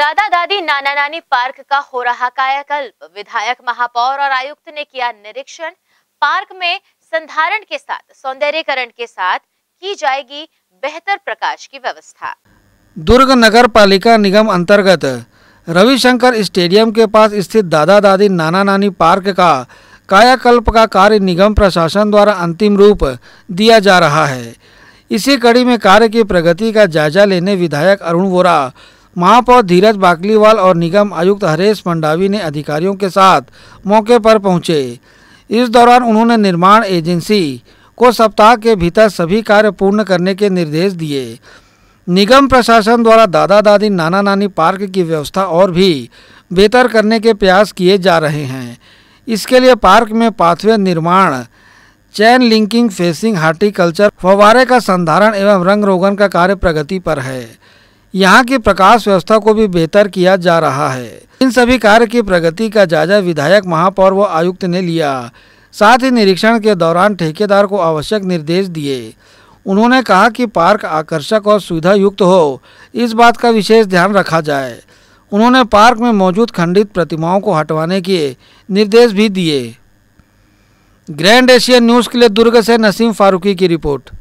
दादा दादी नाना नानी पार्क का हो रहा कायाकल्प विधायक महापौर और आयुक्त ने किया निरीक्षण पार्क में संधारण के साथ सौंदर्यकरण के साथ की जाएगी बेहतर प्रकाश की व्यवस्था दुर्ग नगर पालिका निगम अंतर्गत रविशंकर स्टेडियम के पास स्थित दादा दादी नाना नानी पार्क का कायाकल्प का कार्य निगम प्रशासन द्वारा अंतिम रूप दिया जा रहा है इसी कड़ी में कार्य की प्रगति का जायजा लेने विधायक अरुण वोरा महापौर धीरज बाकलीवाल और निगम आयुक्त हरेश मंडावी ने अधिकारियों के साथ मौके पर पहुंचे इस दौरान उन्होंने निर्माण एजेंसी को सप्ताह के भीतर सभी कार्य पूर्ण करने के निर्देश दिए निगम प्रशासन द्वारा दादा दादी नाना नानी पार्क की व्यवस्था और भी बेहतर करने के प्रयास किए जा रहे हैं इसके लिए पार्क में पाथवे निर्माण चैन लिंकिंग फेसिंग हार्टिकल्चर फवारे का संधारण एवं रंग रोगन का कार्य प्रगति पर है यहाँ की प्रकाश व्यवस्था को भी बेहतर किया जा रहा है इन सभी कार्य की प्रगति का जायजा विधायक महापौर व आयुक्त ने लिया साथ ही निरीक्षण के दौरान ठेकेदार को आवश्यक निर्देश दिए उन्होंने कहा कि पार्क आकर्षक और सुविधा युक्त हो इस बात का विशेष ध्यान रखा जाए उन्होंने पार्क में मौजूद खंडित प्रतिमाओं को हटवाने के निर्देश भी दिए ग्रैंड एशिया न्यूज़ के लिए दुर्ग से नसीम फारूकी की रिपोर्ट